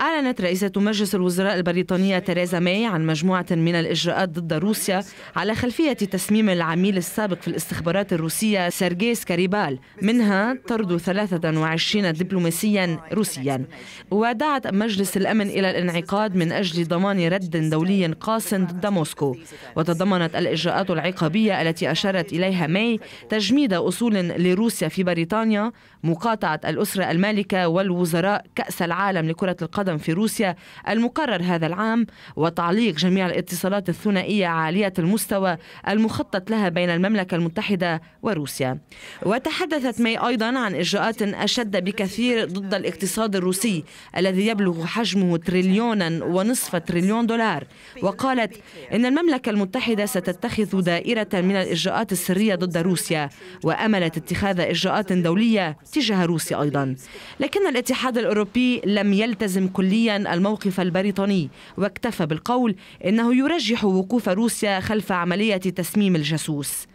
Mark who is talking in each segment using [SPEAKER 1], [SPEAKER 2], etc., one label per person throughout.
[SPEAKER 1] أعلنت رئيسة مجلس الوزراء البريطانية تيريزا ماي عن مجموعة من الإجراءات ضد روسيا على خلفية تسميم العميل السابق في الاستخبارات الروسية سيرجي سكاريبال منها طرد 23 دبلوماسيا روسيا ودعت مجلس الأمن إلى الانعقاد من أجل ضمان رد دولي قاس ضد موسكو وتضمنت الإجراءات العقابية التي أشارت إليها ماي تجميد أصول لروسيا في بريطانيا مقاطعة الأسرة المالكة والوزراء كأس العالم لكرة القدم القدم في روسيا المقرر هذا العام وتعليق جميع الاتصالات الثنائية عالية المستوى المخطط لها بين المملكة المتحدة وروسيا وتحدثت ماي أيضا عن إجراءات أشد بكثير ضد الاقتصاد الروسي الذي يبلغ حجمه تريليونا ونصف تريليون دولار وقالت إن المملكة المتحدة ستتخذ دائرة من الإجراءات السرية ضد روسيا وأملت اتخاذ إجراءات دولية تجاه روسيا أيضا لكن الاتحاد الأوروبي لم يلتزم كليا الموقف البريطاني واكتفى بالقول انه يرجح وقوف روسيا خلف عمليه تسميم الجاسوس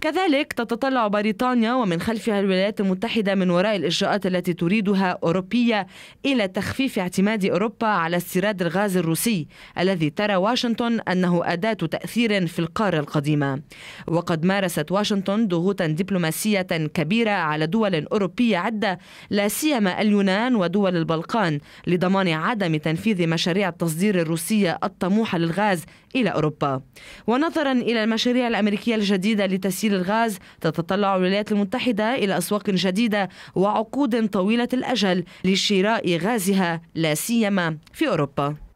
[SPEAKER 1] كذلك تتطلع بريطانيا ومن خلفها الولايات المتحدة من وراء الإجراءات التي تريدها أوروبية إلى تخفيف اعتماد أوروبا على استيراد الغاز الروسي الذي ترى واشنطن أنه أداة تأثير في القارة القديمة وقد مارست واشنطن ضغوطا دبلوماسية كبيرة على دول أوروبية عدة لا سيما اليونان ودول البلقان لضمان عدم تنفيذ مشاريع التصدير الروسية الطموحة للغاز إلى أوروبا ونظرا إلى المشاريع الأمريكية الجديدة لتسيير بديل الغاز تتطلع الولايات المتحدة إلى أسواق جديدة وعقود طويلة الأجل لشراء غازها لا سيما في أوروبا